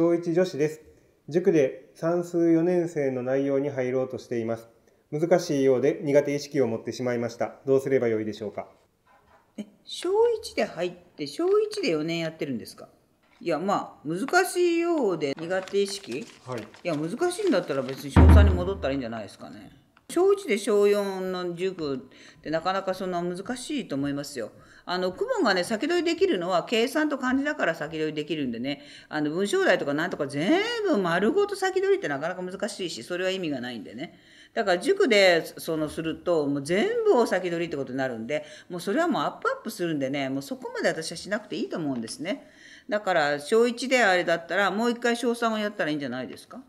小1女子です。塾で算数4年生の内容に入ろうとしています。難しいようで苦手意識を持ってしまいました。どうすればよいでしょうか。え、小1で入って小1で4年やってるんですか。いやまあ難しいようで苦手意識、はい、いや難しいんだったら別に小3に戻ったらいいんじゃないですかね。小1で小4の塾ってなかなかそんな難しいと思いますよ。あの、クモがね、先取りできるのは計算と漢字だから先取りできるんでね、あの、文章題とかなんとか全部丸ごと先取りってなかなか難しいし、それは意味がないんでね。だから塾でそのすると、もう全部を先取りってことになるんで、もうそれはもうアップアップするんでね、もうそこまで私はしなくていいと思うんですね。だから、小1であれだったら、もう一回小3をやったらいいんじゃないですか。